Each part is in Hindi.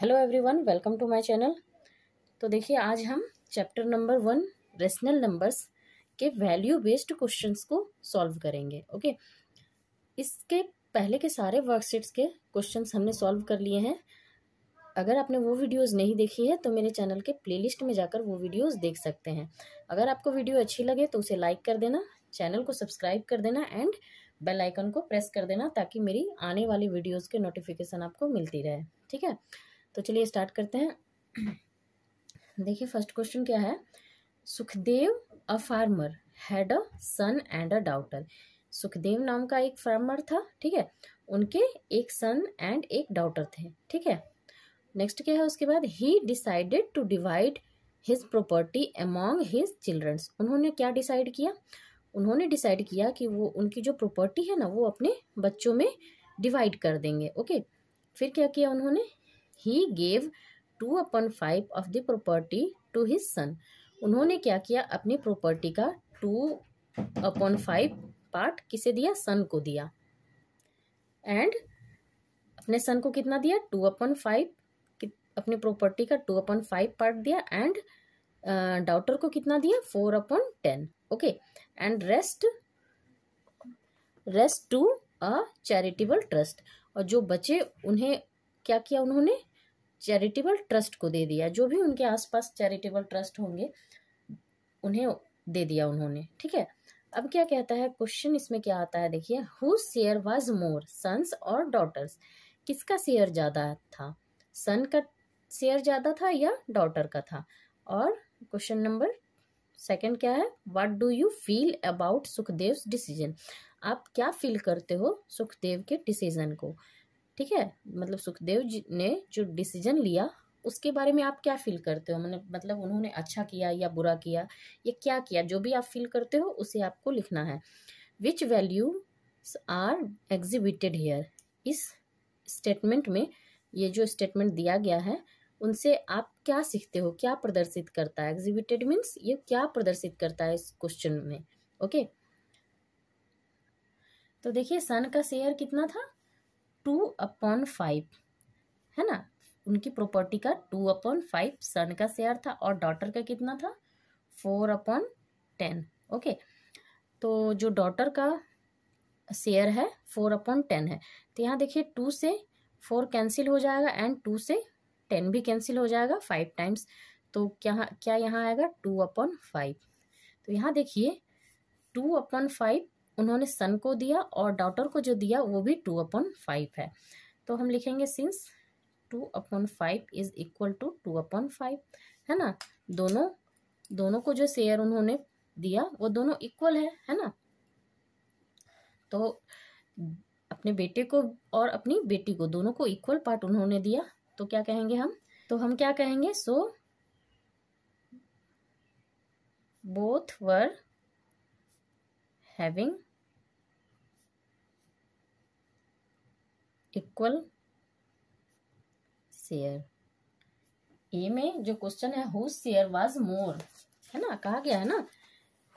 Hello everyone welcome to my channel तो देखिए आज हम chapter number one rational numbers के वैल्यू बेस्ड क्वेश्चंस को सॉल्व करेंगे ओके इसके पहले के सारे वर्कशीट्स के क्वेश्चंस हमने सॉल्व कर लिए हैं अगर आपने वो वीडियोस नहीं देखी है तो मेरे चैनल के प्लेलिस्ट में जाकर वो वीडियोज़ देख सकते हैं अगर आपको वीडियो अच्छी लगे तो उसे लाइक कर देना चैनल को सब्सक्राइब कर देना एंड बेल आइकन को प्रेस कर देना ताकि मेरी आने वाली वीडियोज़ के नोटिफिकेशन आपको मिलती रहे ठीक है तो चलिए स्टार्ट करते हैं देखिए फर्स्ट क्वेश्चन क्या है Sukhdev a farmer had a son and a daughter Sukhdev नाम का एक फार्मर था ठीक है उनके एक सन एंड एक डाउटर थे ठीक है नेक्स्ट क्या है उसके बाद he decided to divide his property among his childrens उन्होंने क्या डिसाइड किया उन्होंने डिसाइड किया कि वो उनकी जो प्रॉपर्टी है ना वो अपने बच्चों में डिवाइड कर देंगे ओके फिर क्या किया उन्होंने he gave two upon five of the property to his son उन्होंने क्या किया अपनी प्रॉपर्टी का टू अपॉन फाइव पार्ट किसे दिया सन को दिया एंड अपने सन को कितना दिया टू अपॉन फाइव अपनी प्रॉपर्टी का टू अपॉन फाइव पार्ट दिया एंड डाउटर uh, को कितना दिया four upon ten okay and rest rest to a charitable trust और जो बचे उन्हें क्या किया उन्होंने चैरिटेबल ट्रस्ट को दे दिया जो भी उनके आसपास चैरिटेबल ट्रस्ट होंगे उन्हें दे दिया उन्होंने ठीक है अब क्या कहता है क्वेश्चन इसमें क्या आता है देखिए who share was more sons और डॉटर्स किसका शेयर ज़्यादा था सन का शेयर ज़्यादा था या डॉटर का था और क्वेश्चन नंबर सेकंड क्या है what do you feel about Sukhdev decision आप क्या फील करते हो सुखदेव के डिसीजन को ठीक है मतलब सुखदेव जी ने जो डिसीजन लिया उसके बारे में आप क्या फील करते हो मतलब मतलब उन्होंने अच्छा किया या बुरा किया या क्या किया जो भी आप फील करते हो उसे आपको लिखना है which value are exhibited here इस स्टेटमेंट में ये जो स्टेटमेंट दिया गया है उनसे आप क्या सीखते हो क्या प्रदर्शित करता है एग्जिबिटेड मीन्स ये क्या प्रदर्शित करता है इस क्वेश्चन में ओके okay? तो देखिए सन का शेयर कितना था टू अपॉन फाइव है ना उनकी प्रॉपर्टी का टू अपॉन फाइव सन का शेयर था और डॉटर का कितना था फोर अपॉन टेन ओके तो जो डॉटर का शेयर है फोर अपॉन टेन है तो यहाँ देखिए टू से फोर कैंसिल हो जाएगा एंड टू से टेन भी कैंसिल हो जाएगा फाइव टाइम्स तो क्या क्या यहाँ आएगा टू अपॉन फाइव तो यहाँ देखिए टू अपॉन फाइव उन्होंने सन को दिया और डॉटर को जो दिया वो भी टू अपॉन फाइव है तो हम लिखेंगे since two upon five is equal to two upon five है ना दोनों दोनों को जो शेयर उन्होंने दिया वो दोनों इक्वल है है ना तो अपने बेटे को और अपनी बेटी को दोनों को इक्वल पार्ट उन्होंने दिया तो क्या कहेंगे हम तो हम क्या कहेंगे so both were having equal share A में जो क्वेश्चन है हुज शेयर वाज मोर है ना कहा गया है ना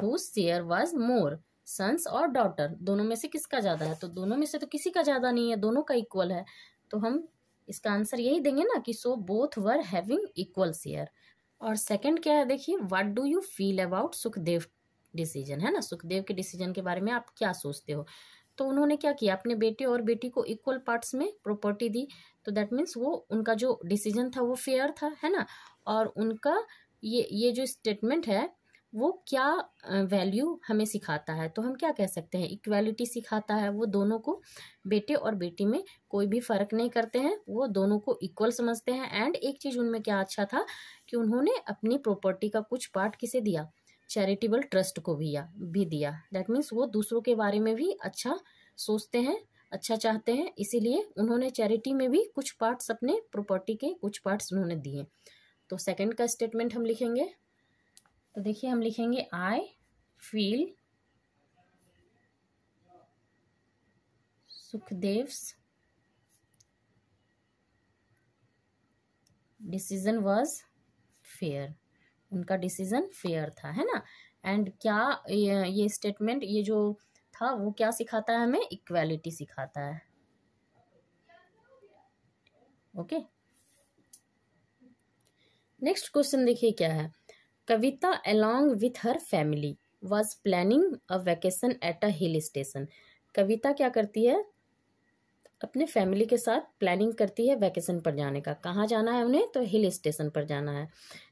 whose share was more sons और डॉटर दोनों में से किसका ज्यादा है तो दोनों में से तो किसी का ज्यादा नहीं है दोनों का इक्वल है तो हम इसका आंसर यही देंगे ना कि so both were having equal share और सेकंड क्या है देखिए what do you feel about Sukhdev decision है ना सुखदेव के डिसीजन के बारे में आप क्या सोचते हो तो उन्होंने क्या किया अपने बेटे और बेटी को इक्वल पार्ट्स में प्रॉपर्टी दी तो दैट मीन्स वो उनका जो डिसीजन था वो फेयर था है ना और उनका ये ये जो स्टेटमेंट है वो क्या वैल्यू हमें सिखाता है तो हम क्या कह सकते हैं इक्वालिटी सिखाता है वो दोनों को बेटे और बेटी में कोई भी फ़र्क नहीं करते हैं वो दोनों को इक्वल समझते हैं एंड एक चीज़ उनमें क्या अच्छा था कि उन्होंने अपनी प्रॉपर्टी का कुछ पार्ट किसे दिया चैरिटेबल ट्रस्ट को भी या भी दिया दैट मीन्स वो दूसरों के बारे में भी अच्छा सोचते हैं अच्छा चाहते हैं इसीलिए उन्होंने चैरिटी में भी कुछ पार्ट्स अपने प्रॉपर्टी के कुछ पार्ट्स उन्होंने दिए तो सेकंड का स्टेटमेंट हम लिखेंगे तो देखिए हम लिखेंगे I feel Sukhdev's decision was fair उनका डिसीजन फेयर था है ना एंड क्या ये स्टेटमेंट ये, जो था वो क्या सिखाता है हमें इक्वालिटी सिखाता है ओके नेक्स्ट क्वेश्चन देखिए क्या है Kavita along with her family was planning a vacation at a hill station Kavita क्या करती है अपने फैमिली के साथ प्लानिंग करती है वैकेशन पर जाने का कहाँ जाना है उन्हें तो हिल स्टेशन पर जाना है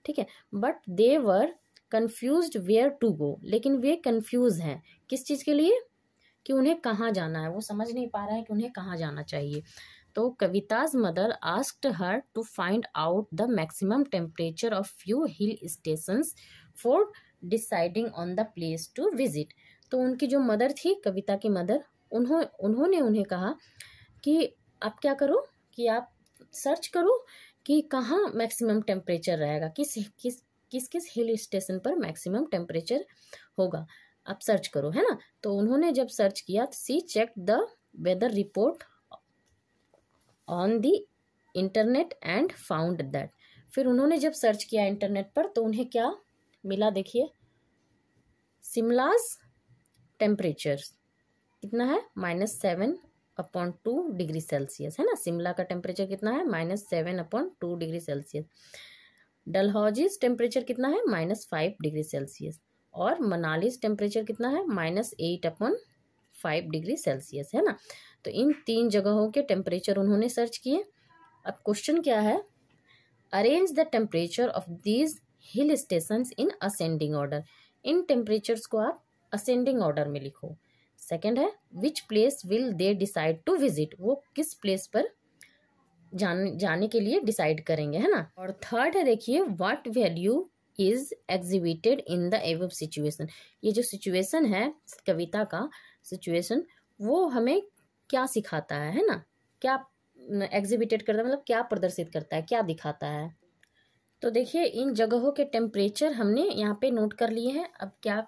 ठीक है but they were confuse where to go लेकिन वे कन्फ्यूज़ हैं किस चीज़ के लिए कि उन्हें कहाँ जाना है वो समझ नहीं पा रहा है कि उन्हें कहाँ जाना चाहिए तो Kavita's mother asked her to find out the maximum temperature of few hill station for deciding on the place to visit तो उनकी जो मदर थी कविता की मदर उन्हों उन्होंने उन्हें कहा कि आप क्या करो कि आप सर्च करो कि कहाँ मैक्सिमम टेम्परेचर रहेगा किस किस किस किस हिल स्टेशन पर मैक्सिमम टेम्परेचर होगा आप सर्च करो है ना तो उन्होंने जब सर्च किया तो she check the weather report on the internet and found that फिर उन्होंने जब सर्च किया इंटरनेट पर तो उन्हें क्या मिला देखिए शिमलाज टेम्परेचर कितना है minus seven upon two degree Celsius है ना शिमला का टेम्परेचर कितना है minus seven upon two degree Celsius Dalhousie's temperature कितना है माइनस फाइव डिग्री सेल्सियस और मनालीस टेम्परेचर कितना है minus eight upon five degree Celsius है ना तो इन तीन जगहों के टेम्परेचर उन्होंने सर्च किए अब क्वेश्चन क्या है arrange the temperature of these hill station in ascending order इन टेम्परेचर्स को आप असेंडिंग ऑर्डर में लिखो सेकेंड है which place will they decide to visit वो किस प्लेस पर जान जाने के लिए डिसाइड करेंगे है ना और थर्ड है देखिए what value is exhibited in the above situation ये जो सिचुएशन है कविता का सिचुएशन वो हमें क्या सिखाता है है ना क्या एग्जिबिटेड करता है मतलब क्या प्रदर्शित करता है क्या दिखाता है तो देखिए इन जगहों के टेम्परेचर हमने यहाँ पे नोट कर लिए हैं अब क्या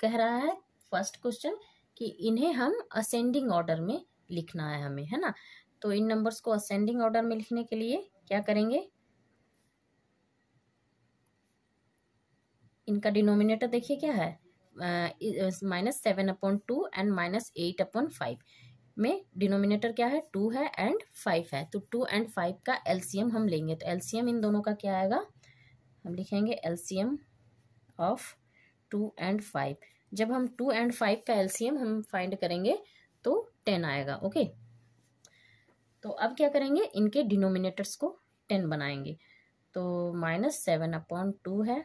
कह रहा है फर्स्ट क्वेश्चन कि इन्हें हम असेंडिंग ऑर्डर में लिखना है हमें है ना तो इन नंबर्स को असेंडिंग ऑर्डर में लिखने के लिए क्या करेंगे इनका डिनोमिनेटर देखिए क्या है minus seven upon two and minus eight upon five में डिनोमिनेटर क्या है टू है एंड फाइव है तो टू एंड फाइव का एलसीएम हम लेंगे तो एलसीएम इन दोनों का क्या आएगा हम लिखेंगे LCM of two and five जब हम टू एंड फाइव का एलसीएम हम फाइंड करेंगे तो टेन आएगा ओके तो अब क्या करेंगे इनके डिनोमिनेटर्स को टेन बनाएंगे तो माइनस सेवन अपॉन टू है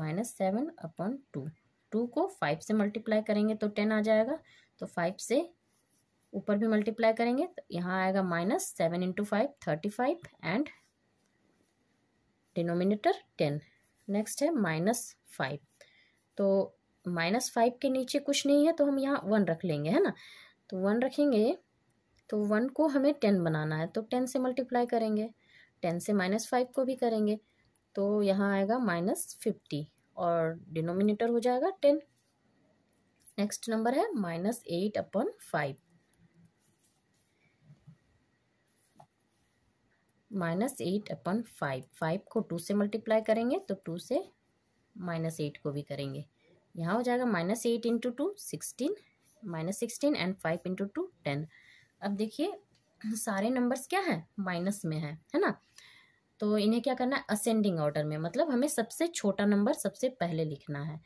minus seven upon two two को फाइव से मल्टीप्लाई करेंगे तो टेन आ जाएगा तो फाइव से ऊपर भी मल्टीप्लाई करेंगे तो यहाँ आएगा minus seven into five thirty five and denominator ten next है माइनस फाइव तो माइनस फाइव के नीचे कुछ नहीं है तो हम यहाँ वन रख लेंगे है ना तो वन रखेंगे तो वन को हमें टेन बनाना है तो टेन से मल्टीप्लाई करेंगे टेन से माइनस फाइव को भी करेंगे तो यहाँ आएगा माइनस फिफ्टी और डिनोमिनेटर हो जाएगा टेन नेक्स्ट नंबर है minus eight upon five minus eight upon five five को टू से मल्टीप्लाई करेंगे तो टू से माइनस एट को भी करेंगे यहाँ हो जाएगा minus eight into two sixteen minus sixteen and five into two ten अब देखिए सारे नंबर्स क्या है माइनस में है है ना तो इन्हें क्या करना है असेंडिंग ऑर्डर में मतलब हमें सबसे छोटा नंबर सबसे पहले लिखना है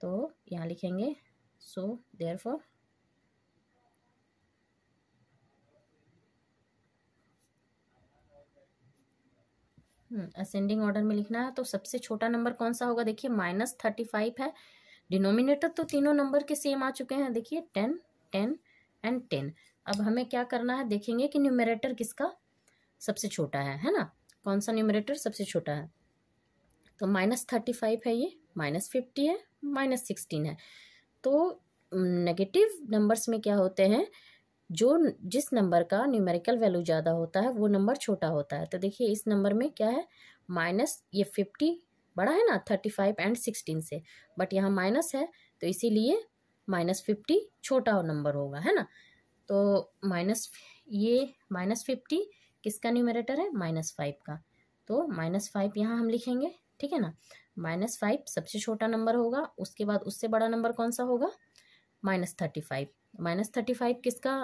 तो यहाँ लिखेंगे so therefore ascending order में लिखना है तो सबसे छोटा नंबर कौन सा होगा देखिए माइनस थर्टी फाइव है डिनोमिनेटर तो तीनों नंबर के सेम आ चुके हैं देखिए टेन टेन एंड टेन अब हमें क्या करना है देखेंगे कि न्यूमरेटर किसका सबसे छोटा है है ना कौन सा न्यूमरेटर सबसे छोटा है तो माइनस थर्टी फाइव है ये माइनस फिफ्टी है माइनस सिक्सटीन है तो नेगेटिव नंबर्स में क्या होते हैं जो जिस नंबर का न्यूमेरिकल वैल्यू ज़्यादा होता है वो नंबर छोटा होता है तो देखिए इस नंबर में क्या है माइनस ये फिफ्टी बड़ा है ना थर्टी फाइव एंड सिक्सटीन से बट यहाँ माइनस है तो इसीलिए माइनस फिफ्टी छोटा नंबर होगा है ना तो माइनस ये माइनस फिफ्टी किसका न्यूमरेटर है माइनस फाइव का तो माइनस फाइव यहाँ हम लिखेंगे ठीक है ना माइनस फाइव सबसे छोटा नंबर होगा उसके बाद उससे बड़ा नंबर कौन सा होगा minus thirty five minus thirty five किसका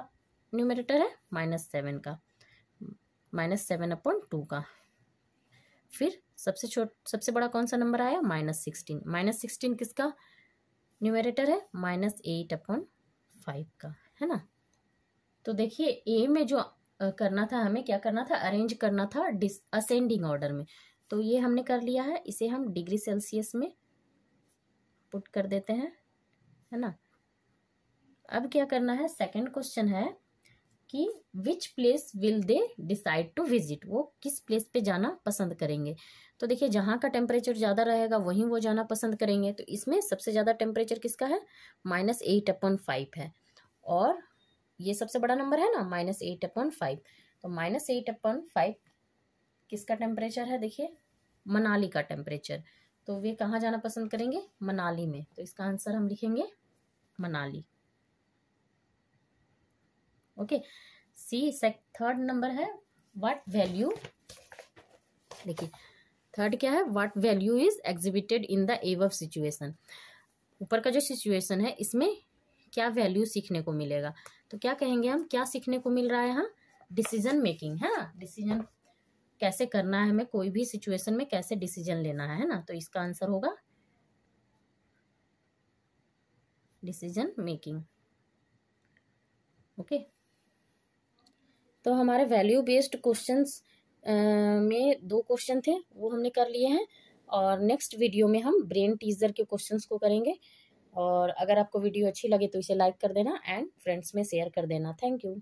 न्यूमरेटर है माइनस सेवन का माइनस सेवन अपॉइंट टू का फिर सबसे छोट सबसे बड़ा कौन सा नंबर आया माइनस सिक्सटीन माइनस सिक्सटीन किसका न्यूमेरेटर है माइनस एट अपॉन फाइव का है ना तो देखिए ए में जो करना था हमें क्या करना था अरेंज करना था डिस असेंडिंग ऑर्डर में तो ये हमने कर लिया है इसे हम डिग्री सेल्सियस में पुट कर देते हैं है ना अब क्या करना है सेकंड क्वेश्चन है कि which place will they decide to visit वो किस प्लेस पे जाना पसंद करेंगे तो देखिए जहाँ का टेम्परेचर ज़्यादा रहेगा वहीं वो जाना पसंद करेंगे तो इसमें सबसे ज़्यादा टेम्परेचर किसका है माइनस एट अपॉन फाइव है और ये सबसे बड़ा नंबर है ना माइनस एट अपॉन फाइव तो माइनस एट अपॉन फाइव किसका टेम्परेचर है देखिए मनाली का टेम्परेचर तो वे कहाँ जाना पसंद करेंगे मनाली में तो इसका आंसर हम लिखेंगे Manali okay see third number है व्हाट वैल्यू देखिए थर्ड क्या है what value is exhibited in the above of situation ऊपर का जो सिचुएशन है इसमें क्या वैल्यू सीखने को मिलेगा तो क्या कहेंगे हम क्या सीखने को मिल रहा है यहाँ डिसीजन मेकिंग है ना डिसीजन कैसे करना है हमें कोई भी सिचुएशन में कैसे डिसीजन लेना है ना तो इसका आंसर होगा डिसीजन मेकिंग ओके तो हमारे वैल्यू बेस्ड क्वेश्चंस में दो क्वेश्चन थे वो हमने कर लिए हैं और नेक्स्ट वीडियो में हम ब्रेन टीजर के क्वेश्चंस को करेंगे और अगर आपको वीडियो अच्छी लगे तो इसे लाइक कर देना एंड फ्रेंड्स में शेयर कर देना थैंक यू